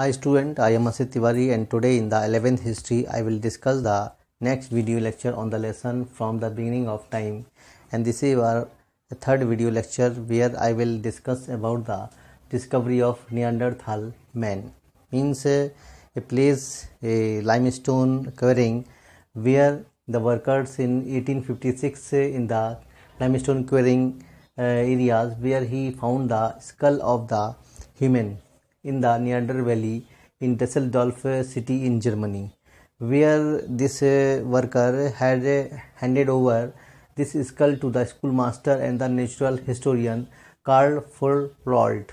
Hi student, I am Asit Tiwari and today in the 11th history I will discuss the next video lecture on the lesson from the beginning of time and this is our third video lecture where I will discuss about the discovery of Neanderthal man means a, uh, a place a limestone quarrying where the workers in 1856 uh, in the limestone quarrying uh, areas where he found the skull of the human in the Neander Valley in Düsseldorf city in Germany, where this uh, worker had uh, handed over this skull to the schoolmaster and the natural historian Karl Frohlold.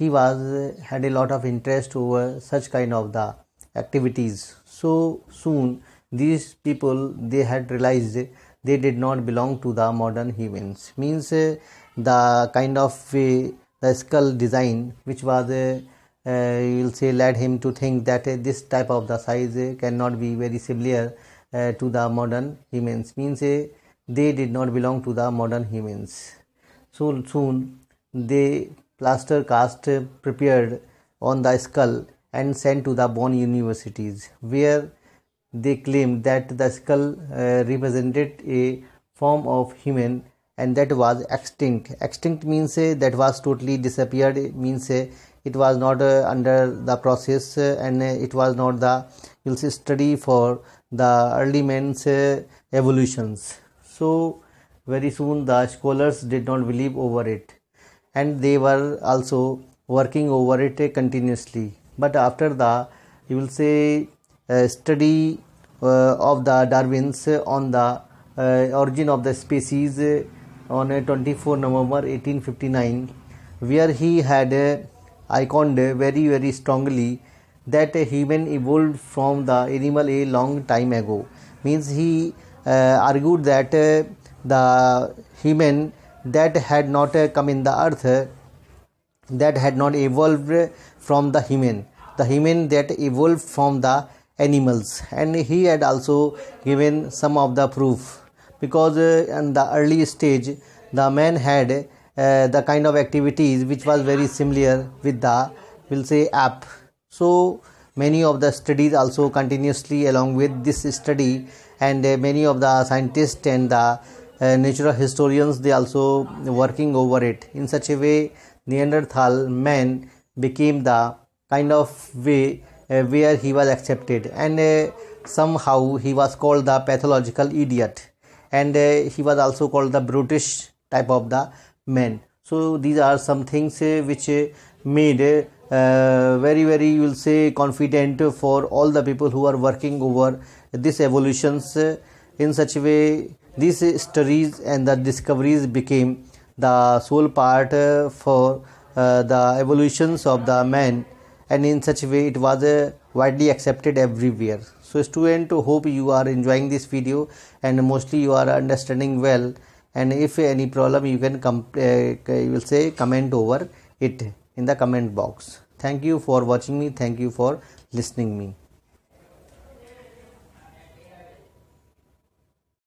He was uh, had a lot of interest over such kind of the activities. So soon these people they had realized they did not belong to the modern humans means uh, the kind of uh, the skull design which was uh, uh, you'll say led him to think that uh, this type of the size uh, cannot be very similar uh, to the modern humans means uh, they did not belong to the modern humans so soon they plaster cast prepared on the skull and sent to the Bonn universities where they claimed that the skull represented a form of human and that was extinct extinct means uh, that was totally disappeared it means uh, it was not uh, under the process and it was not the you'll see study for the early man's evolutions so very soon the scholars did not believe over it and they were also working over it continuously but after the you will say study of the darwin's on the origin of the species on a 24 November 1859 where he had uh, iconed very very strongly that human evolved from the animal a long time ago means he uh, argued that uh, the human that had not uh, come in the earth that had not evolved from the human the human that evolved from the animals and he had also given some of the proof because uh, in the early stage the man had uh, the kind of activities which was very similar with the we'll say app so many of the studies also continuously along with this study and uh, many of the scientists and the uh, natural historians they also working over it in such a way neanderthal man became the kind of way uh, where he was accepted and uh, somehow he was called the pathological idiot and uh, he was also called the brutish type of the man so these are some things uh, which uh, made uh, very very you will say confident for all the people who are working over these evolutions uh, in such a way these stories and the discoveries became the sole part uh, for the evolutions of the man and in such a way it was a widely accepted everywhere so student hope you are enjoying this video and mostly you are understanding well and if any problem you can uh, you will say comment over it in the comment box thank you for watching me thank you for listening me